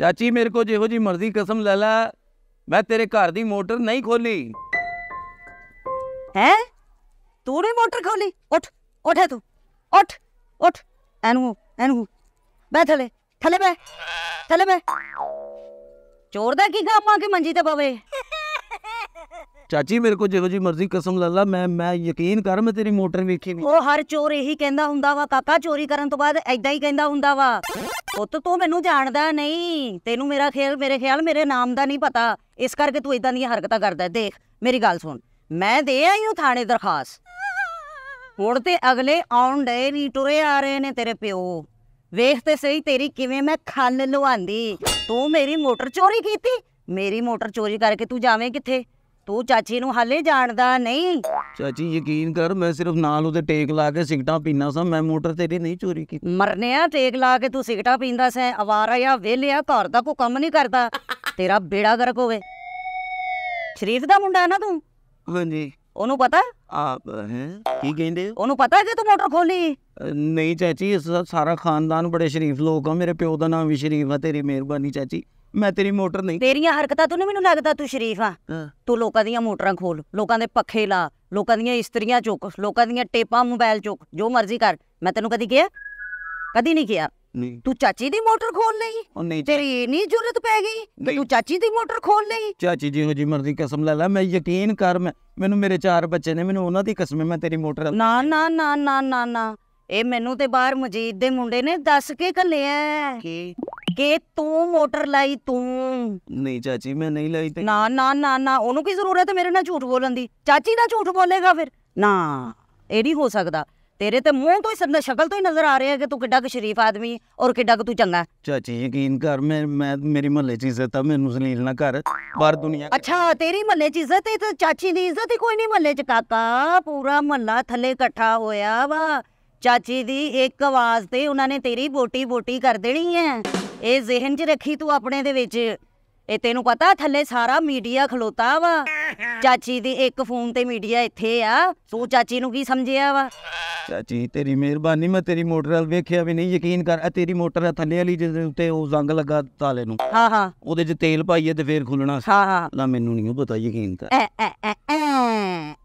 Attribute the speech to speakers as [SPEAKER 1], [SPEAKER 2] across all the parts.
[SPEAKER 1] ਚਾਚੀ ਮੇਰੇ ਕੋ ਜਿਹੋ ਜੀ ਮਰਜ਼ੀ ਕਸਮ ਲੈ ਲੈ ਮੈਂ ਤੇਰੇ ਘਰ ਦੀ ਮੋਟਰ ਨਹੀਂ ਖੋਲੀ
[SPEAKER 2] ਹੈ ਤੂੰ ਨੇ ਮੋਟਰ ਖੋਲੀ ਉੱਠ ਉੱਠੇ ਤੂੰ ਉੱਠ ਉੱਠ ਐਨੂੰ ਐਨੂੰ ਬੈ ਥਲੇ ਥਲੇ ਬੈ ਥਲੇ ਬੈ ਚੋਰ ਦਾ ਕੀ ਕੰਮ ਆ ਕਿ ਮੰਜੀ ਤੇ ਪਵੇ
[SPEAKER 1] ਚਾਚੀ ਮੇਰੇ ਕੋ ਜਿਹੋ ਜੀ ਮਰਜ਼ੀ ਕਸਮ ਲੈ ਲਾ ਮੈਂ ਮੈਂ ਯਕੀਨ ਕਰ ਮੈਂ ਤੇਰੀ ਮੋਟਰ ਵੇਖੀ ਨਹੀਂ
[SPEAKER 2] ਉਹ ਹਰ ਚੋਰ ਇਹੀ ਕਹਿੰਦਾ ਹੁੰਦਾ ਵਾ ਕਾਕਾ ਚੋਰੀ ਕਰਨ ਤੋਂ ਬਾਅਦ ਐਦਾਂ ਹੀ ਕਹਿੰਦਾ ਹੁੰਦਾ ਵਾ ਪੁੱਤ ਤੂੰ ਮੈਨੂੰ ਜਾਣਦਾ ਨਹੀਂ ਤੈਨੂੰ ਮੇਰਾ ਖਿਆਲ ਮੇਰੇ ਖਿਆਲ ਮੇਰੇ ਨਾਮ ਦਾ ਨਹੀਂ ਪਤਾ ਇਸ ਕਰਕੇ ਤੂੰ ਇਦਾਂ ਦੀਆਂ ਹਰਕਤਾਂ ਕਰਦਾ ਦੇਖ ਮੇਰੀ ਗੱਲ ਸੁਣ ਮੈਂ ਦੇ ਆਈ ਹਾਂ ਥਾਣੇ ਦਰਖਾਸਤ ਹੁਣ ਤੇ ਅਗਲੇ ਆਉਣ ਦੇ ਨਹੀਂ ਟੁਰੇ ਆ ਰਹੇ ਨੇ ਤੇਰੇ ਪਿਓ ਵੇਖ ਤੇ ਸਹੀ ਤੇਰੀ ਕਿਵੇਂ ਮੈਂ ਖੰਨ ਲਵਾਂਦੀ ਤੂੰ ਮੇਰੀ ਮੋਟਰ ਚੋਰੀ ਕੀਤੀ ਮੇਰੀ ਮੋਟਰ ਚੋਰੀ ਕਰਕੇ ਤੂੰ ਜਾਵੇਂ ਕਿੱਥੇ ਤੂੰ ਚਾਚੀ ਨੂੰ ਹਾਲੇ ਜਾਣਦਾ ਨਹੀਂ
[SPEAKER 1] ਚਾਚੀ ਯਕੀਨ ਕਰ ਮੈਂ ਸਿਰਫ ਨਾਲ ਉਹਦੇ ਟੇਕ ਲਾ ਕੇ ਸਿਗਟਾਂ ਪੀਣਾ ਸਾਂ ਮੈਂ ਮੋਟਰ ਤੇਰੀ ਨਹੀਂ ਚੋਰੀ ਕੀਤੀ
[SPEAKER 2] ਮਰਨਿਆ ਟੇਕ ਲਾ ਕੇ ਤੂੰ ਸਿਗਟਾਂ ਪੀਂਦਾ ਸੈਂ ਆਵਾਰਾ ਜਾਂ ਵਿਹਲਿਆ ਘਰ ਦਾ ਕੋ ਕੰਮ ਨਹੀਂ ਕਰਦਾ ਤੇਰਾ ਬੇੜਾ ਗਰਕ ਹੋਵੇ ਸ਼ਰੀਫ ਦਾ ਮੁੰਡਾ ਨਾ ਤੂੰ ਹਾਂਜੀ ਉਹਨੂੰ ਪਤਾ ਆ ਹੈ ਕੀ ਕਹਿੰਦੇ ਉਹਨੂੰ ਪਤਾ ਕਿ ਤੂੰ ਮੋਟਰ ਖੋਲੀ
[SPEAKER 1] ਨਹੀਂ ਚਾਚੀ ਇਸ ਸਾਰਾ ਖਾਨਦਾਨ ਬੜੇ ਸ਼ਰੀਫ ਲੋਕ ਆ ਮੇਰੇ ਪਿਓ ਦਾ ਨਾਮ ਵੀ ਸ਼ਰੀਫ ਆ ਤੇਰੀ ਮਿਹਰਬਾਨੀ ਚਾਚੀ ਮੈਂ ਤੇਰੀ ਮੋਟਰ ਨਹੀਂ
[SPEAKER 2] ਤੇਰੀਆਂ ਹਰਕਤਾਂ ਤੋਂ ਨਹੀਂ ਮੈਨੂੰ ਲੱਗਦਾ ਤੂੰ ਸ਼ਰੀਫ ਆ ਤੂੰ ਲੋਕਾਂ ਦੀਆਂ ਮੋਟਰਾਂ ਖੋਲ ਲੋਕਾਂ ਦੇ ਪੱਖੇ ਲਾ ਲੋਕਾਂ ਦੀਆਂ ਇਸਤਰੀਆਂ ਚੁੱਕ ਲੋਕਾਂ ਦੀਆਂ ਟੇਪਾਂ ਮੋਬਾਈਲ ਚੁੱਕ ਜੋ ਮਰਜ਼ੀ ਕਰ ਮੈਂ ਤੈਨੂੰ ਕਦੀ ਕਿਹਾ ਕਦੀ ਨਹੀਂ ਕਿਹਾ ਨਹੀਂ ਤੂੰ ਚਾਚੀ ਦੀ ਮੋਟਰ ਖੋਲ ਲਈ ਤੇਰੀ ਨਹੀਂ ਜ਼ਰੂਰਤ ਪੈ ਗਈ ਤੂੰ ਚਾਚੀ ਦੀ ਮੋਟਰ ਖੋਲ ਲਈ
[SPEAKER 1] ਚਾਚੀ ਜੀ ਹੋ ਜੀ ਮਰਦੀ ਕਸਮ ਲੈ ਲੈ ਮੈਂ ਯਕੀਨ ਕਰ ਮੈਂ ਮੈਨੂੰ ਮੇਰੇ ਚਾਰ ਬੱਚੇ ਨੇ ਮੈਨੂੰ ਉਹਨਾਂ ਦੀ ਕਸਮ ਮੈਂ ਤੇਰੀ ਮੋਟਰ
[SPEAKER 2] ਨਾ ਨਾ ਨਾ ਨਾ ਨਾ ਨਾ ਇਹ ਮੈਨੂੰ ਤੇ ਬਾਹਰ ਮਜੀਦ ਦੇ ਮੁੰਡੇ ਨੇ ਦੱਸ ਕੇ ਘੱਲਿਆ ਕਿ ਕਿ ਤੂੰ ਮੋਟਰ ਲਾਈ ਤੂੰ
[SPEAKER 1] ਨਹੀਂ ਚਾਚੀ ਮੈਂ ਨਹੀਂ ਲਾਈ ਤੇ
[SPEAKER 2] ਨਾ ਨਾ ਨਾ ਨਾ ਉਹਨੂੰ ਕੀ ਜ਼ਰੂਰਤ ਹੈ ਮੇਰੇ ਨਾਲ ਝੂਠ ਬੋਲਣ ਦੀ ਚਾਚੀ ਦਾ ਝੂਠ ਬੋਲੇਗਾ ਫਿਰ ਨਾ ਇਹ ਨਹੀਂ ਹੋ ਸਕਦਾ ਤੇਰੇ ਤੇ ਮੂੰਹ ਤੋਂ ਹੀ ਸਭ ਸ਼ਕਲ ਤੋਂ ਹੀ ਨਜ਼ਰ ਆ ਰਿਹਾ ਕਿ ਤੂੰ ਕਿੱਡਾ ਕੁ ਸ਼ਰੀਫ ਆਦਮੀ ਔਰ ਕਿੱਡਾ ਕੁ ਤੂੰ ਚੰਗਾ
[SPEAKER 1] ਚਾਚੀ ਯਕੀਨ ਕਰ ਮੈਂ ਮੈਂ ਮੇਰੀ ਮਹੱਲੇ ਦੀ ਇੱਜ਼ਤ ਆ ਮੈਨੂੰ ਸਲੀਲ ਨਾ ਕਰ ਬਾਹਰ ਦੁਨੀਆ
[SPEAKER 2] ਅੱਛਾ ਤੇਰੀ ਮਹੱਲੇ ਦੀ ਇੱਜ਼ਤ ਹੈ ਤੇ ਚਾਚੀ ਦੀ ਇੱਜ਼ਤ ਹੀ ਕੋਈ ਨਹੀਂ ਮਹੱਲੇ 'ਚ ਕਾਕਾ ਪੂਰਾ ਮਹੱਲਾ ਥੱਲੇ ਇਕੱਠਾ ਹੋਇਆ ਵਾ ਚਾਚੀ ਦੀ ਇੱਕ ਆਵਾਜ਼ ਤੇ ਉਹਨਾਂ ਨੇ ਤੇਰੀ ਬੋਟੀ ਬੋਟੀ ਕਰ ਦੇਣੀ ਐ ਇਹ ਜ਼ਿਹਨ 'ਚ ਰੱਖੀ ਤੂੰ ਆਪਣੇ ਦੇ ਵਿੱਚ ਇਹ ਤੈਨੂੰ ਪਤਾ ਥੱਲੇ ਸਾਰਾ ਮੀਡੀਆ ਖਲੋਤਾ ਵਾ ਚਾਚੀ ਦੀ ਇੱਕ ਫੋਨ ਤੇ ਮੀਡੀਆ ਇੱਥੇ ਆ ਤੂੰ ਚਾਚੀ ਨੂੰ ਕੀ ਸਮਝਿਆ ਵਾ
[SPEAKER 1] ਚਾਚੀ ਤੇਰੀ ਮਿਹਰਬਾਨੀ ਮੈਂ ਤੇਰੀ ਮੋਟਰ ਵਾਲ ਵੇਖਿਆ ਵੀ ਨਹੀਂ ਯਕੀਨ ਕਰ ਇਹ ਤੇਰੀ ਮੋਟਰ ਆ ਥੱਲੇ ਵਾਲੀ ਜਿਹਦੇ ਉੱਤੇ ਉਹ ਜ਼ੰਗ ਲੱਗਾ ਤਾਲੇ ਨੂੰ ਹਾਂ ਹਾਂ ਉਹਦੇ 'ਚ ਤੇਲ ਪਾਈਏ ਤੇ ਫੇਰ ਖੁੱਲਣਾ ਸੀ ਹਾਂ ਹਾਂ ਨਾ ਮੈਨੂੰ ਨਹੀਂ ਪਤਾ ਯਕੀਨ ਕਰ
[SPEAKER 2] ਐ ਐ ਐ ਐ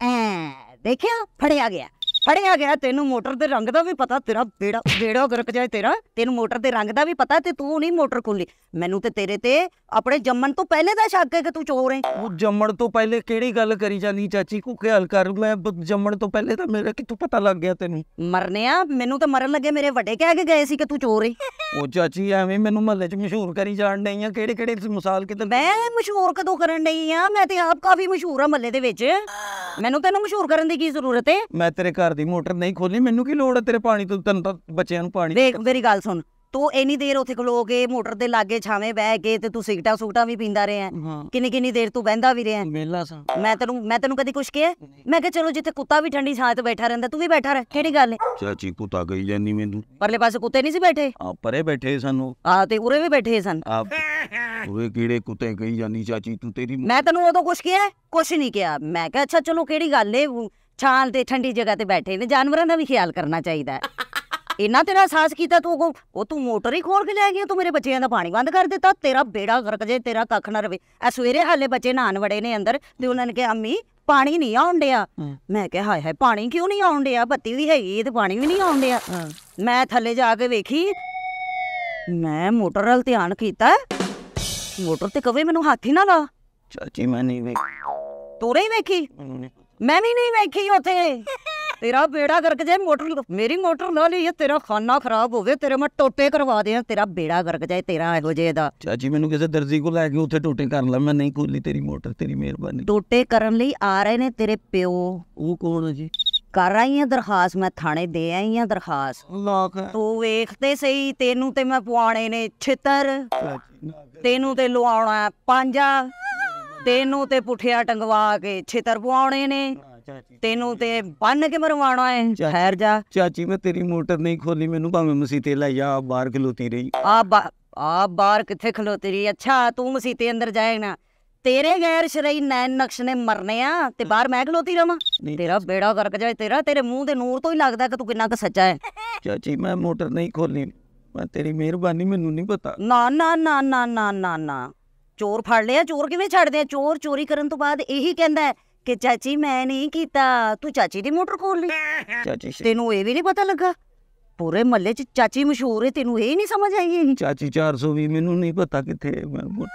[SPEAKER 2] ਦੇਖਿਆ ਫੜਿਆ ਗਿਆ ਫੜਿਆ ਗਿਆ ਤੈਨੂੰ ਮੋਟਰ ਦੇ ਰੰਗ ਦਾ ਵੀ ਪਤਾ ਤੇਰਾ ਬੇੜਾ ਬੇੜਾ ਗਰਕ ਜਾਏ ਤੇਰਾ ਤੈਨੂੰ ਮੋਟਰ ਦੇ ਰੰਗ ਦਾ ਵੀ ਪਤਾ ਤੇ ਤੂੰ ਨਹੀਂ ਮੋਟਰ ਖੋਲੀ ਮੈਨੂੰ ਤੇ ਤੇਰੇ ਤੇ ਆਪਣੇ ਜੰਮਣ ਤੋਂ ਪਹਿਲੇ ਦਾ ਸ਼ੱਕ ਹੈ ਕਿ ਤੂੰ ਚੋਰ ਹੈ ਉਹ ਜੰਮਣ ਤੋਂ ਪਹਿਲੇ ਕਿਹੜੀ ਗੱਲ ਕਰੀ
[SPEAKER 1] ਜਾਂਦੀ ਚਾਚੀ ਕੋ ਖਿਆਲ ਕਰ ਮੈਂ ਜੰਮਣ ਤੋਂ ਪਹਿਲੇ ਤਾਂ ਮੇਰੇ ਕਿੱਥੋਂ ਪਤਾ ਲੱਗ ਗਿਆ ਤੈਨੂੰ
[SPEAKER 2] ਮਰਨਿਆ ਮੈਨੂੰ ਤਾਂ ਮਰਨ ਲੱਗੇ ਮੇਰੇ ਵੱਡੇ ਕਹਿ ਕੇ ਗਏ ਸੀ ਕਿ ਤੂੰ ਚੋਰ ਹੈ
[SPEAKER 1] ਉਹ ਚਾਚੀ ਐਵੇਂ ਮੈਨੂੰ ਮਹੱਲੇ 'ਚ ਮਸ਼ਹੂਰ ਕਰੀ ਜਾਣ
[SPEAKER 2] ਨਹੀਂ ਆ ਕਿਹੜੇ ਕਿਹੜੇ ਮਿਸਾਲ ਕਿਤੇ ਮੈਂ ਮਸ਼ਹੂਰ ਕਦੋਂ ਕਰਨ ਨਹੀਂ ਆ ਮੈਂ ਤੇ ਆਪ ਕਾਫੀ ਮਸ਼ਹੂਰ ਆ ਮਹੱਲੇ ਦੇ ਵਿੱਚ ਮੈਨੂੰ ਤੈਨੂੰ ਮਸ਼ਹੂਰ ਕਰਨ ਦੀ ਕੀ ਜ਼ਰੂਰਤ ਹੈ
[SPEAKER 1] ਮੈਂ ਤੇਰੇ ਘਰ ਦੀ ਮੋਟਰ ਨਹੀਂ ਖੋਲੀ ਮੈਨੂੰ ਕੀ ਲੋੜ ਹੈ ਤੇਰੇ ਪਾਣੀ ਤੋਂ ਤੈਨੂੰ ਤਾਂ ਬੱਚਿਆਂ ਨੂੰ ਪਾਣੀ
[SPEAKER 2] ਦੇਖ ਮੇਰੀ ਗੱਲ ਸੁਣ ਤੂੰ ਇੰਨੀ ਦੇਰ ਉੱਥੇ ਖਲੋ ਕੇ ਮੋਟਰ ਦੇ ਲਾਗੇ ਛਾਵੇਂ ਬਹਿ ਕੇ ਤੇ ਤੂੰ ਸਿਗਟਾ ਸੂਟਾ ਵੀ ਪੀਂਦਾ ਰਿਹਾ ਕਿੰਨੀ ਕਿੰਨੀ ਦੇਰ ਤੂੰ ਬਹਿੰਦਾ ਵੀ ਰਿਹਾ ਮੇਲਾ ਸਾਂ ਮੈਂ ਤੈਨੂੰ ਮੈਂ ਤੈਨੂੰ ਕਦੀ ਕੁਛ ਕਿਹਾ ਮੈਂ ਕਿਹਾ ਚਲੋ ਜਿੱਥੇ ਕੁੱਤਾ ਵੀ ਠੰਡੀ ਛਾਂ ਤੇ ਬੈਠਾ ਰਹਿੰਦਾ ਤੂੰ ਵੀ ਬੈਠਾ ਰਹਿ ਕਿਹੜੀ ਗੱਲ ਹੈ
[SPEAKER 1] ਚਾਚੀ ਕੁੱਤਾ ਗਈ ਜਾਨੀ ਮੈਨੂੰ
[SPEAKER 2] ਪਰਲੇ ਪਾਸੇ ਕੁੱਤੇ ਨਹੀਂ ਸੀ ਬੈਠੇ
[SPEAKER 1] ਆ ਪਰੇ ਬੈਠੇ ਸਾਨੂੰ ਆ
[SPEAKER 2] ਤੇ ਉਰੇ ਵੀ ਬੈਠੇ
[SPEAKER 1] ਸਨ ਆ ਉਰੇ ਕਿਹੜੇ ਕੁੱਤੇ ਗਈ ਜਾਨੀ ਚਾਚੀ ਤੂੰ ਤੇਰੀ
[SPEAKER 2] ਮੈਂ ਤੈਨੂੰ ਉਦੋਂ ਕੁਛ ਕਿਹਾ ਕੁਛ ਨਹੀਂ ਕਿਹਾ ਮੈਂ ਕਿਹਾ ਅੱਛਾ ਚਲੋ ਕਿਹੜੀ ਗੱਲ ਹੈ ਛਾਂ ਤੇ ਠੰਡੀ ਜਗ੍ਹਾ ਤੇ ਬੈਠੇ ਨੇ ਜਾਨਵਰਾਂ ਦਾ ਵੀ ਖਿਆਲ ਕਰਨਾ ਚਾਹੀਦਾ ਹੈ ਇਹਨਾਂ ਤੇਰਾ ਅਹਿਸਾਸ ਕੀਤਾ ਤੂੰ ਉਹ- ਉਹ ਤੂੰ ਮੋਟਰ ਹੀ ਖੋਲ ਕੇ ਲੈ ਗਿਆ ਤੂੰ ਮੇਰੇ ਬੱਚਿਆਂ ਦਾ ਪਾਣੀ ਬੰਦ ਕਰ ਦਿੱਤਾ ਤੇਰਾ ਬੇੜਾ ਗਰਕ ਜੇ ਤੇਰਾ ਕੱਖ ਨਾ ਰਵੇ ਐ ਸਵੇਰੇ ਹਾਲੇ ਬੱਚੇ ਨਾਨ ਵੜੇ ਨੇ ਅੰਦਰ ਤੇ ਉਹਨਾਂ ਨੇ ਕਿ ਅੰਮੀ ਪਾਣੀ ਨਹੀਂ ਆਉਣ ਡਿਆ ਮੈਂ ਕਿਹਾ ਹਾਏ ਹਾਏ ਪਾਣੀ ਕਿਉਂ ਨਹੀਂ ਆਉਣ ਡਿਆ ਬੱਤੀ ਵੀ ਹੈਗੀ ਤੇ ਪਾਣੀ ਵੀ ਨਹੀਂ ਆਉਣ ਡਿਆ ਮੈਂ ਥੱਲੇ ਜਾ ਕੇ ਵੇਖੀ ਮੈਂ ਮੋਟਰ ਹਲ ਧਿਆਨ ਕੀਤਾ ਮੋਟਰ ਤੇ ਕਵੇ ਮੈਨੂੰ ਹੱਥ ਹੀ ਨਾ ਲਾ ਚਾਚੀ ਮੈਂ ਨਹੀਂ ਵੇਖੀ ਤੂੰ ਹੀ ਵੇਖੀ ਮੈਨੂੰ ਨਹੀਂ ਮੈਂ ਵੀ ਨਹੀਂ ਵੇਖੀ ਉੱਥੇ ਤੇਰਾ ਬੇੜਾ ਗਰਕ ਜਾਏ ਮੋਟਰ ਮੇਰੀ ਮੋਟਰ ਲਾ ਲਈ ਤੇਰਾ ਖਾਨਾ ਖਰਾਬ ਹੋਵੇ ਤੇਰੇ ਮੈਂ ਟੋਟੇ ਕਰਵਾ ਦਿਆਂ ਤੇਰਾ ਬੇੜਾ ਗਰਕ ਜਾਏ ਤੇਰਾ ਇਹੋ ਜੇ ਦਾ
[SPEAKER 1] ਚਾਚੀ ਮੈਨੂੰ ਕਿਸੇ ਦਰਜੀ ਕੋ ਲੈ ਕੇ ਉੱਥੇ ਟੋਟੇ ਕਰਨ ਲਾ ਮੈਂ ਨਹੀਂ ਕੋਲੀ ਤੇਰੀ ਮੋਟਰ ਤੇਰੀ ਮਿਹਰਬਾਨੀ
[SPEAKER 2] ਟੋਟੇ ਕਰਨ ਲਈ ਆ ਰਹੇ ਨੇ ਤੇਰੇ ਪਿਓ ਉਹ ਕੌਣ ਹੈ ਜੀ ਕਰ ਆਈ ਆ ਦਰਖਾਸਤ ਮੈਂ ਥਾਣੇ ਦੇ ਆਈ ਆ ਦਰਖਾਸਤ ਤੂੰ ਵੇਖ ਤੇ ਸਹੀ ਤੈਨੂੰ ਤੇ ਮੈਂ ਪਵਾਣੇ ਨੇ ਛਿੱਤਰ ਤੈਨੂੰ ਤੇ ਲਵਾਉਣਾ ਪਾਂਜਾ ਤੈਨੂੰ ਤੇ ਪੁੱਠਿਆ ਟੰਗਵਾ ਕੇ ਛਿੱਤਰ ਪਵਾਉਣੇ ਨੇ ਤੈਨੂੰ ਤੇ ਬੰਨ ਕੇ ਮਰਵਾਣਾ ਹੈ
[SPEAKER 1] ਖੈਰ ਜਾ ਚਾਚੀ ਮੈਂ ਤੇਰੀ ਮੋਟਰ ਨਹੀਂ ਖੋਲੀ ਮੈਨੂੰ ਭਾਵੇਂ ਮਸੀਤੇ ਲੈ ਜਾ ਬਾਹਰ ਖਲੋਤੀ ਰਹੀ
[SPEAKER 2] ਆ ਆ ਬਾਹਰ ਕਿੱਥੇ ਖਲੋਤੀ ਰਹੀ ਅੱਛਾ ਤੂੰ ਮਸੀਤੇ ਅੰਦਰ ਜਾਏਗਾ ਤੇਰੇ ਗੈਰ ਸ਼ਰਈ ਨੈਣ ਨਕਸ਼ ਨੇ ਮਰਨੇ ਆ ਤੇ ਬਾਹਰ ਮੈਂ ਖਲੋਤੀ ਰਵਾਂ ਤੇਰਾ ਬੇੜਾ ਕਰਕ ਜਾਏ ਤੇਰਾ ਤੇਰੇ ਮੂੰਹ ਦੇ ਨੂਰ ਤੋਂ ਹੀ ਲੱਗਦਾ ਕਿ ਤੂੰ ਕਿੰਨਾ ਕੁ ਸੱਚਾ ਹੈ ਚਾਚੀ ਮੈਂ ਮੋਟਰ
[SPEAKER 1] ਨਹੀਂ ਖੋਲੀ ਮੈਂ ਤੇਰੀ ਮਿਹਰਬਾਨੀ ਮੈਨੂੰ ਨਹੀਂ ਪਤਾ
[SPEAKER 2] ਨਾ ਨਾ ਨਾ ਨਾ ਨਾ ਨਾ ਚੋਰ ਫੜ ਲਿਆ ਚੋਰ ਕਿਵੇਂ ਛੱਡਦੇ ਆ ਚੋਰ ਚੋਰੀ ਕਰਨ ਤੋਂ ਬਾਅਦ ਇਹੀ ਕਹਿੰਦਾ ਕਿ ਚਾਚੀ ਮੈਂ ਨਹੀਂ ਕੀਤਾ ਤੂੰ ਚਾਚੀ ਦੀ ਮੋਟਰ ਖੋਲ ਲਈ ਚਾਚੀ ਤੈਨੂੰ ਇਹ ਵੀ ਨਹੀਂ ਪਤਾ ਲੱਗਾ ਪੂਰੇ ਮੱਲੇ 'ਚ ਚਾਚੀ ਮਸ਼ਹੂਰ ਹੈ ਤੈਨੂੰ ਇਹ ਨਹੀਂ ਸਮਝ ਆਈ
[SPEAKER 1] ਚਾਚੀ 420 ਮੈਨੂੰ ਨਹੀਂ ਪਤਾ ਕਿੱਥੇ ਮੈਂ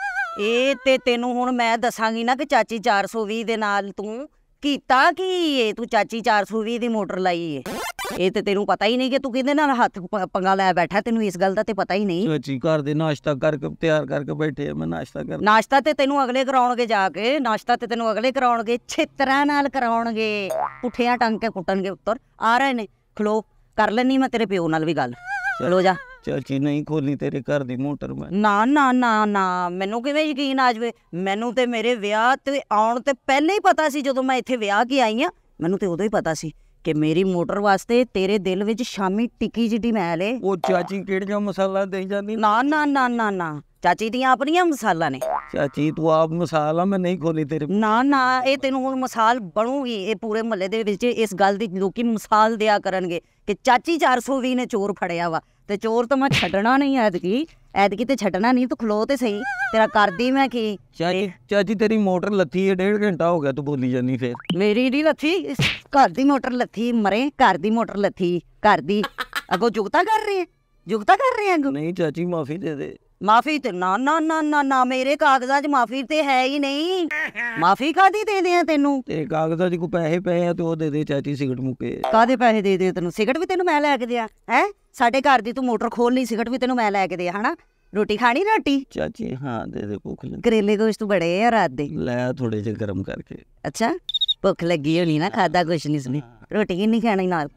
[SPEAKER 2] ਇਹ ਤੇ ਤੈਨੂੰ ਹੁਣ ਮੈਂ ਦੱਸਾਂਗੀ ਨਾ ਕਿ ਚਾਚੀ 420 ਦੇ ਨਾਲ ਤੂੰ ਕੀਤਾ ਕੀ ਇਹ ਤੂੰ ਚਾਚੀ 420 ਦੀ ਮੋਟਰ ਲਾਈ ਏ ਇਹ ਤੇ ਤੈਨੂੰ ਪਤਾ ਹੀ ਨਹੀਂ ਕਿ ਤੂੰ ਕਿਹਦੇ ਨਾਲ ਹੱਥ ਪੰਗਾ ਲੈ ਬੈਠਾ ਤੈਨੂੰ ਇਸ ਗੱਲ ਦਾ ਤੇ ਪਤਾ ਹੀ ਨਹੀਂ
[SPEAKER 1] ਚਾਚੀ ਘਰ ਦੇ ਨਾਸ਼ਤਾ ਕਰਕੇ ਤਿਆਰ ਕਰਕੇ ਬੈਠੇ ਆ, ਮੈਂ ਨਾਸ਼ਤਾ ਕਰ
[SPEAKER 2] ਨਾਸ਼ਤਾ ਤੇ ਤੈਨੂੰ ਅਗਲੇ ਕਰਾਉਣਗੇ ਜਾ ਕੇ ਨਾਸ਼ਤਾ ਤੇ ਤੈਨੂੰ ਅਗਲੇ ਕਰਾਉਣਗੇ ਛਿੱਤਰਾਂ ਨਾਲ ਕਰਾਉਣਗੇ ਪੁੱਠਿਆਂ ਟੰਗ ਕੇ ਕੁੱਟਣਗੇ ਉੱਤਰ ਆ ਰਹੇ ਨੇ ਖਲੋ ਕਰ ਲੈਣੀ ਮੈਂ ਤੇਰੇ ਪਿਓ ਨਾਲ ਵੀ ਗੱਲ
[SPEAKER 1] ਚਲੋ ਜਾ ਚਾਚੀ ਨਹੀਂ ਖੋਲੀ ਤੇਰੇ ਘਰ ਦੀ ਮੋਟਰ ਮੈਂ
[SPEAKER 2] ਨਾ ਨਾ ਨਾ ਨਾ ਮੈਨੂੰ ਕਿਵੇਂ ਯਕੀਨ ਆ ਜਾਵੇ ਮੈਨੂੰ ਤੇ ਮੇਰੇ ਵਿਆਹ ਤੇ ਆਉਣ ਤੇ ਪਹਿਲਾਂ ਹੀ ਪਤਾ ਸੀ ਜਦੋਂ ਮੈਂ ਇੱਥੇ ਵਿਆਹ ਕੇ ਆਈ ਆ ਮੈਨੂੰ ਤੇ ਉਦੋਂ ਹੀ ਪਤਾ ਸੀ ਕਿ ਮੇਰੀ ਮੋਟਰ ਵਾਸਤੇ ਤੇਰੇ ਦਿਲ ਵਿੱਚ ਸ਼ਾਮੀ ਟਿੱਕੀ ਜਿੱਡੀ ਮੈਲ ਏ ਉਹ ਚਾਚੀ ਕਿਹੜੀਆਂ ਮਸਾਲਾ ਦੇਈ ਜਾਂਦੀ ਨਾ ਨਾ ਨਾ ਨਾ ਨਾ ਚਾਚੀ ਦੀਆਂ ਆਪਣੀਆਂ ਮਸਾਲਾ ਨੇ ਚਾਚੀ ਤੂੰ ਆਪ ਮਸਾਲਾ
[SPEAKER 1] ਮੈਂ ਨਹੀਂ ਖੋਲੀ ਤੇਰੇ
[SPEAKER 2] ਨਾ ਨਾ ਇਹ ਤੈਨੂੰ ਹੁਣ ਮਸਾਲ ਬਣੂਗੀ ਇਹ ਪੂਰੇ ਮਹੱਲੇ ਦੇ ਵਿੱਚ ਇਸ ਗੱਲ ਦੀ ਲੋਕੀ ਮਸਾਲ ਦਿਆ ਕਰਨਗੇ ਕਿ ਚਾਚੀ 420 ਨੇ ਚੋਰ ਫੜਿਆ ਵਾ ਤੇ ਚੋਰ ਤਾਂ ਮੈਂ ਛੱਡਣਾ ਨਹੀਂ ਐਤਕੀ ਕੀ ਤੇ ਛੱਡਣਾ ਨਹੀਂ ਤੂੰ ਖਲੋ ਤੇ ਸਹੀ ਤੇਰਾ ਕਰਦੀ ਮੈਂ ਕੀ
[SPEAKER 1] ਚਾਚੀ ਚਾਚੀ ਤੇਰੀ ਮੋਟਰ ਲੱਥੀ ਹੈ ਡੇਢ ਘੰਟਾ ਹੋ ਗਿਆ ਤੂੰ ਬੋਲੀ ਜਾਨੀ ਫੇਰ
[SPEAKER 2] ਮੇਰੀ ਨਹੀਂ ਲੱਥੀ ਘਰ ਦੀ ਮੋਟਰ ਲੱਥੀ ਮਰੇ ਘਰ ਦੀ ਮੋਟਰ ਲੱਥੀ ਘਰ ਦੀ ਅਗੋ ਜੁਗਤਾ ਕਰ ਰਹੇ ਜੁਗਤਾ ਕਰ ਰਹੇ ਅਗੋ ਨਹੀਂ ਚਾਚੀ ਮਾਫੀ ਦੇ ਦੇ ਮਾਫੀ ਤੇ ਨਾ ਨਾ ਨਾ ਨਾ ਨਾ ਮੇਰੇ ਕਾਗਜ਼ਾਂ 'ਚ ਮਾਫੀ ਤੇ ਹੈ ਹੀ ਨਹੀਂ ਮਾਫੀ ਕਾਦੀ ਦੇ ਦੇ ਤੈਨੂੰ ਤੇਰੇ
[SPEAKER 1] ਕਾਗਜ਼ਾਂ 'ਚ ਕੋ ਪੈਸੇ ਪਏ ਆ ਤੇ ਉਹ ਦੇ ਦੇ ਚਾਚੀ ਸਿਗਰਟ ਮੁੱਕੇ
[SPEAKER 2] ਕਾਦੇ ਪੈਸੇ ਦੇ ਦੇ ਤੈਨੂੰ ਸਿਗਰਟ ਵੀ ਤੈਨੂੰ ਮੈਂ ਲੈ ਕੇ ਦਿਆ ਹੈ ਸਾਡੇ ਘਰ ਦੀ ਤੂੰ ਮੋਟਰ ਖੋਲ ਲਈ ਸਿਗਰਟ ਵੀ ਤੈਨੂੰ ਮੈਂ ਲੈ ਕੇ ਦਿਆ ਹਨਾ ਰੋਟੀ ਖਾਣੀ ਰੋਟੀ
[SPEAKER 1] ਚਾਚੀ ਹਾਂ ਦੇ ਦੇ ਭੁੱਖ ਲੱਗੀ ਕਰੇਲੇ ਗੋਸ਼ ਤੂੰ ਬੜੇ ਆ ਰਾਤ ਦੇ ਲੈ ਥੋੜੇ ਜਿਹਾ ਗਰਮ ਕਰਕੇ ਅੱਛਾ
[SPEAKER 2] ਭੁੱਖ ਲੱਗੀ ਹੋਣੀ ਨਾ ਖਾਦਾ ਕੁਛ ਨਹੀਂ ਸੁਣੀ ਰੋਟੀ ਨਹੀਂ ਖਾਣੀ ਨਾਲ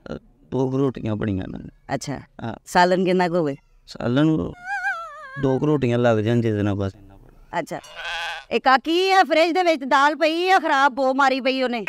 [SPEAKER 1] ਦੋ ਰੋਟੀਆਂ ਬਣੀਆਂ ਨਾਲ ਅੱਛਾ ਸਾਲਨ ਕਿੰਨਾ ਕੋਵੇ ਸਾਲਨ ਦੋ ਕੁ ਰੋਟੀਆਂ ਲੱਗ ਜਾਣ ਜਿਸ ਨਾਲ ਬਸ
[SPEAKER 2] ਅੱਛਾ ਇਹ ਕਾਕੀ ਹੈ ਫ੍ਰਿਜ ਦੇ ਵਿੱਚ ਦਾਲ ਪਈ ਹੈ ਖਰਾਬ ਬੋ ਮਾਰੀ ਪਈ ਉਹਨੇ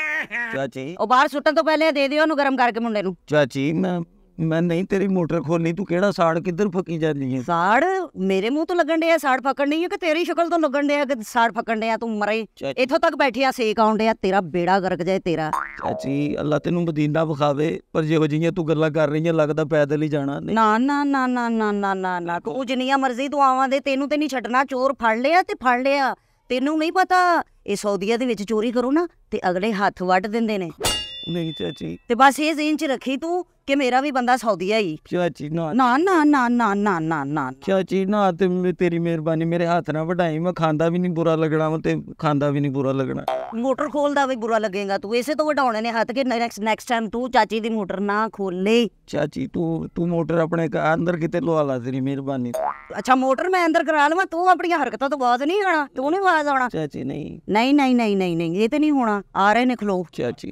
[SPEAKER 2] ਚਾਚੀ ਉਹ ਬਾਹਰ ਸੁੱਟਣ ਤੋਂ ਪਹਿਲੇ ਦੇ ਦਿਓ ਉਹਨੂੰ ਗਰਮ ਕਰਕੇ ਮੁੰਡੇ ਨੂੰ
[SPEAKER 1] ਚਾਚੀ ਮੈਂ ਮੈਂ ਨਹੀਂ
[SPEAKER 2] ਤੇਰੀ ਮੋਟਰ ਖੋਲਣੀ ਤੂੰ ਕਿਹੜਾ ਸਾੜ ਕਿੱਧਰ ਫੱਕੀ ਜਾਂਦੀ ਹੈ ਸਾੜ ਮੇਰੇ ਮੂੰਹ ਤੋਂ ਲੱਗਣ ਡਿਆ ਸਾੜ ਫੱਕਣ ਨਹੀਂ ਹੈ ਕਿ ਤੇਰੀ ਸ਼ਕਲ ਤੋਂ ਲੱਗਣ ਡਿਆ ਕਿ ਸਾੜ ਫੱਕਣ ਡਿਆ ਤੂੰ ਮਰੇ ਇੱਥੋਂ ਤੱਕ ਬੈਠਿਆ ਸੇਕ ਆਉਣ ਡਿਆ ਤੇਰਾ ਬੇੜਾ ਗਰਕ ਜਾਏ ਤੇਰਾ
[SPEAKER 1] ਚਾਚੀ ਅੱਲਾ ਤੈਨੂੰ ਮਦੀਨਾ ਵਿਖਾਵੇ ਪਰ ਜਿਹੋ ਜਿਹੀਆਂ ਤੂੰ ਗੱਲਾਂ ਕਰ ਰਹੀਆਂ ਲੱਗਦਾ ਪੈਦਲ ਹੀ ਜਾਣਾ ਨਹੀਂ
[SPEAKER 2] ਨਾ ਨਾ ਨਾ ਨਾ ਨਾ ਨਾ ਨਾ ਨਾ ਤੂੰ ਜਿੰਨੀਆਂ ਮਰਜ਼ੀ ਤੂੰ ਆਵਾਂ ਦੇ ਤੈਨੂੰ ਤੇ ਨਹੀਂ ਛੱਡਣਾ ਚੋਰ ਫੜ ਲਿਆ ਤੇ ਫੜ ਲਿਆ ਤੈਨੂੰ ਨਹੀਂ ਪਤਾ ਇਹ ਸੌਦੀਆ ਦੇ ਵਿੱਚ ਚੋਰੀ ਕਰੋ ਨਾ ਤੇ ਅਗਲੇ ਹੱਥ ਵੱਢ ਦਿੰਦੇ ਨੇ
[SPEAKER 1] ਨਹੀਂ ਚਾਚੀ
[SPEAKER 2] ਤੇ ਬਸ ਇਹ ਜ਼ੇਨ 'ਚ ਰੱਖੀ ਤੂੰ ਕਿ ਮੇਰਾ ਵੀ ਬੰਦਾ ਸੌਦੀ ਆ ਹੀ
[SPEAKER 1] ਚਾਚੀ ਨਾ ਨਾ
[SPEAKER 2] ਨਾ ਨਾ ਨਾ ਨਾ ਨਾ ਨਾ
[SPEAKER 1] ਚਾਚੀ ਨਾ ਤੇ ਤੇਰੀ ਮਿਹਰਬਾਨੀ ਮੇਰੇ ਹੱਥ ਨਾ ਵਢਾਈ ਮੈਂ ਖਾਂਦਾ ਵੀ ਨਹੀਂ ਬੁਰਾ ਲੱਗਣਾ ਮੈਂ ਤੇ ਖਾਂਦਾ ਵੀ ਨਹੀਂ ਬੁਰਾ ਲੱਗਣਾ
[SPEAKER 2] ਮੋਟਰ ਖੋਲਦਾ ਵੀ ਬੁਰਾ ਲੱਗੇਗਾ ਤੂੰ ਇਸੇ ਤੋਂ ਵਢਾਉਣੇ ਨੇ ਹੱਥ ਕਿ ਨੈਕਸਟ ਨੈਕਸਟ ਟਾਈਮ ਤੂੰ ਚਾਚੀ ਦੀ ਮੋਟਰ ਨਾ ਖੋਲੇ
[SPEAKER 1] ਚਾਚੀ ਤੂੰ ਤੂੰ ਮੋਟਰ ਆਪਣੇ ਅੰਦਰ ਕਿਤੇ ਲਵਾ ਲਾ ਤੇਰੀ ਮਿਹਰਬਾਨੀ
[SPEAKER 2] ਅੱਛਾ ਮੋਟਰ ਮੈਂ ਅੰਦਰ ਕਰਾ ਲਵਾਂ ਤੂੰ ਆਪਣੀਆਂ ਹਰਕਤਾਂ ਤੋਂ ਬਾਅਦ ਨਹੀਂ ਆਣਾ ਤੂੰ ਨਹੀਂ ਆਵਾਜ਼ ਆਉਣਾ ਚਾਚੀ ਨਹੀਂ ਨਹੀਂ ਨਹੀਂ ਨਹੀਂ ਨਹੀਂ ਇਹ ਤੇ ਨਹੀਂ ਹੋਣਾ ਆ ਰਹੇ ਨੇ ਖਲੋ ਚਾਚੀ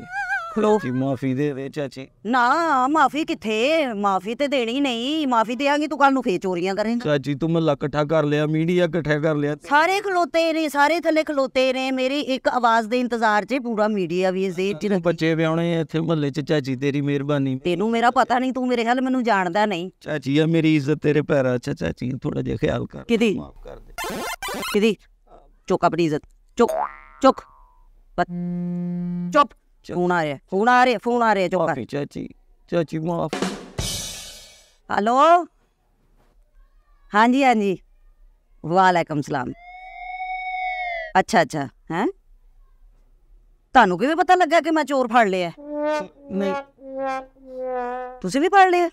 [SPEAKER 1] ਖਲੋ ਜੀ ਮਾਫੀ ਦੇ ਦੇ ਚਾਚੀ
[SPEAKER 2] ਨਾ ਮਾਫੀ ਕਿੱਥੇ ਮਾਫੀ ਤੇ ਦੇਣੀ ਨਹੀਂ ਮਾਫੀ ਦੇਾਂਗੀ ਤੂੰ ਕੱਲ ਨੂੰ ਫੇਰ ਚੋਰੀਆਂ ਕਰੇਂਗਾ
[SPEAKER 1] ਚਾਚੀ ਤੂੰ ਮੈਂ ਇਕੱਠਾ ਕਰ ਲਿਆ ਮੀਡੀਆ ਇਕੱਠਾ ਕਰ ਲਿਆ
[SPEAKER 2] ਸਾਰੇ ਖਲੋਤੇ ਨੇ ਸਾਰੇ ਥੱਲੇ ਖਲੋਤੇ ਨੇ ਮੇਰੀ ਇੱਕ ਆਵਾਜ਼ ਦੇ ਇੰਤਜ਼ਾਰ 'ਚ ਪੂਰਾ ਮੀਡੀਆ ਵੀ ਇਸ ਦੇ ਚ
[SPEAKER 1] ਬੱਚੇ ਵਿਆਹਣੇ ਇੱਥੇ ਮੱਲੇ 'ਚ ਚਾਚੀ ਤੇਰੀ ਮਿਹਰਬਾਨੀ ਤੈਨੂੰ ਮੇਰਾ
[SPEAKER 2] ਪਤਾ ਨਹੀਂ ਤੂੰ ਮੇਰੇ ਹਾਲ ਮੈਨੂੰ ਜਾਣਦਾ ਨਹੀਂ
[SPEAKER 1] ਚਾਚੀ ਆ ਮੇਰੀ ਇੱਜ਼ਤ ਤੇਰੇ ਪੈਰਾਂ 'ਚ ਚਾਚੀ ਥੋੜਾ ਜਿਹਾ ਖਿਆਲ ਕਰ ਕਿਦੀ ਮਾਫ ਕਰ
[SPEAKER 2] ਦੇ ਕਿਦੀ ਚੁੱਕ ਆਪਣੀ ਇੱਜ਼ਤ ਚੁੱਕ ਚੁੱਕ ਚੁੱਪ फोन आ रहे फोन ਆ रहे फोन आ रहे चुप कर चाची ਚਾਚੀ ਮਾਫ ਹੈਲੋ ਹਾਂਜੀ ਹਾਂਜੀ ਵਾਲੇਕਮ ਸਲਾਮ ਅੱਛਾ ਅੱਛਾ ਹੈ ਤੁਹਾਨੂੰ ਕਿਵੇਂ ਪਤਾ ਲੱਗਾ ਕਿ ਮੈਂ ਚੋਰ ਫੜ ਲਿਆ ਨਹੀਂ ਤੁਸੀਂ ਵੀ ਫੜ ਲਿਆ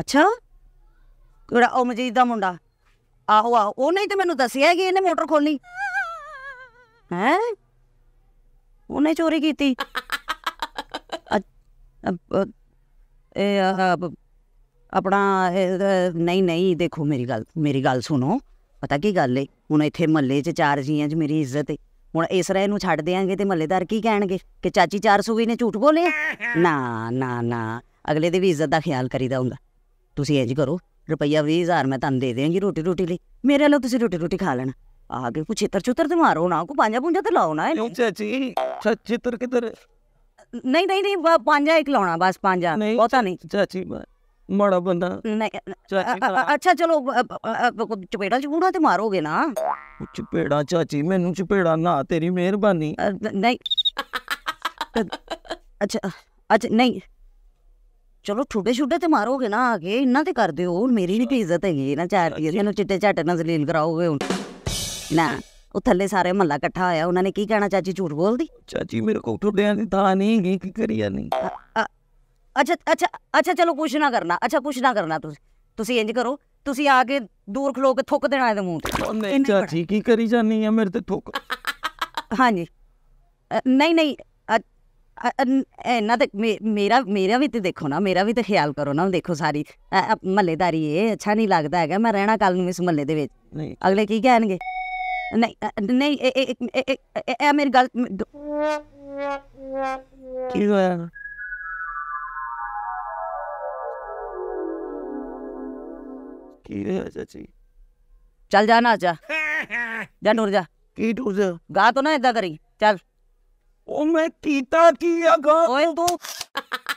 [SPEAKER 2] ਅੱਛਾ ਕਿਹੜਾ ਉਹ ਮਜੀਦ ਦਾ ਮੁੰਡਾ ਆਹੋ ਆਹੋ ਉਹਨੇ ਹੀ ਤੇ ਮੈਨੂੰ ਦੱਸਿਆ ਕਿ ਇਹਨੇ ਮੋਟਰ ਖੋਲੀ ਹੈ ਉਹਨੇ ਚੋਰੀ ਕੀਤੀ ਇਹ ਆਪਣਾ ਨਹੀਂ ਨਹੀਂ ਦੇਖੋ ਮੇਰੀ ਗੱਲ ਮੇਰੀ ਗੱਲ ਸੁਣੋ ਪਤਾ ਕੀ ਗੱਲ ਏ ਹੁਣ ਇੱਥੇ ਮਹੱਲੇ 'ਚ ਚਾਰ ਜੀਆਂ 'ਚ ਮੇਰੀ ਇੱਜ਼ਤ ਏ ਹੁਣ ਇਸ ਰਾਏ ਨੂੰ ਛੱਡ ਦੇਾਂਗੇ ਤੇ ਮਹੱਲੇਦਾਰ ਕੀ ਕਹਿਣਗੇ ਕਿ ਚਾਚੀ 400 ਵੀ ਨੇ ਝੂਠ ਬੋਲਿਆ ਨਾ ਨਾ ਨਾ ਅਗਲੇ ਦੇ ਵੀ ਇੱਜ਼ਤ ਦਾ ਖਿਆਲ ਕਰੀਦਾ ਹੁੰਦਾ ਤੁਸੀਂ ਇੰਜ ਕਰੋ ਰੁਪਈਆ 20000 ਮੈਂ ਤੁਹਾਨੂੰ ਦੇ ਦੇਾਂਗੀ ਰੋਟੀ ਰੋਟੀ ਲਈ ਮੇਰੇ ਨਾਲ ਤੁਸੀਂ ਰੋਟੀ ਰੋਟੀ ਖਾ ਲੈਣਾ आगे कुछ इतर चुतर तो मारो ना को पांजा पुंजा तो लाओ ना चाची चित्र किधर नहीं नहीं नहीं पांजा एक लाओना बस पांजा नहीं पता नहीं चाची बड़ा बंदा नहीं अच्छा चलो चपेड़ा चपूड़ा तो मारोगे ना
[SPEAKER 1] चपेड़ा चाची मैनू चपेड़ा ना तेरी मेहरबानी
[SPEAKER 2] नहीं अच्छा अच्छा नहीं ਚਲੋ ਛੋਟੇ ਛੋਟੇ ਤੇ ਮਾਰੋਗੇ ਨਾ ਆਗੇ ਇੰਨਾ ਤੇ ਕਰ ਦਿਓ ਮੇਰੀ ਨਹੀਂ ਤੇ ਇੱਜ਼ਤ ਹੈਗੀ ਨਾ ਚਾਰ ਦੀ ਇਹਨੂੰ ਚਿੱਟੇ ਝੱਟ ਨਾਲ ਨਾ ਉਹ ਥੱਲੇ ਸਾਰੇ ਮੱਲਾ ਇਕੱਠਾ ਹੋਇਆ ਉਹਨਾਂ ਨੇ ਕੀ ਕਹਿਣਾ ਚਾਚੀ ਝੂਠ ਬੋਲਦੀ
[SPEAKER 1] ਚਾਚੀ ਮੇਰੇ ਕੋਲ ਟੁੱਟਿਆਂ ਦੀ ਤਾਂ ਨਹੀਂ ਹੈਗੀ ਕੀ ਕਰੀਆ ਨਹੀਂ
[SPEAKER 2] ਅੱਛਾ ਅੱਛਾ ਅੱਛਾ ਚਲੋ ਕੁਛ ਨਾ ਕਰਨਾ ਅੱਛਾ ਕੁਛ ਨਾ ਕਰਨਾ ਤੁਸੀਂ ਤੁਸੀਂ ਇੰਜ ਕਰੋ ਤੁਸੀਂ ਆ ਕੇ ਦੂਰ ਖਲੋ ਕੇ ਥੁੱਕ ਦੇਣਾ ਇਹਦੇ ਮੂੰਹ ਤੇ
[SPEAKER 1] ਨਹੀਂ ਚਾਚੀ ਕੀ ਕਰੀ ਜਾਨੀ ਆ ਮੇਰੇ ਤੇ ਥੁੱਕ
[SPEAKER 2] ਹਾਂਜੀ ਨਹੀਂ ਨਹੀਂ ਨਾ ਤੇ ਮੇਰਾ ਮੇਰਾ ਵੀ ਤੇ ਦੇਖੋ ਨਾ ਮੇਰਾ ਵੀ ਤੇ ਖਿਆਲ ਕਰੋ ਨਾ ਦੇਖੋ ਸਾਰੀ ਮੱਲੇਦਾਰੀ ਇਹ ਅੱਛਾ ਨਹੀਂ ਲੱਗਦਾ ਹੈਗਾ ਮੈਂ ਰਹਿਣਾ ਕੱਲ ਨੂੰ ਇਸ ਮੱਲੇ ਦੇ ਵਿੱਚ ਅਗਲੇ ਕੀ ਕਹਿਣਗੇ नहीं नहीं एक एक एक मेरी गल चल जाना अच्छा जा टूर जा की टूर जा गा तो ना इदा करी चल ओ मैं कीता किया गा ओए तो। तू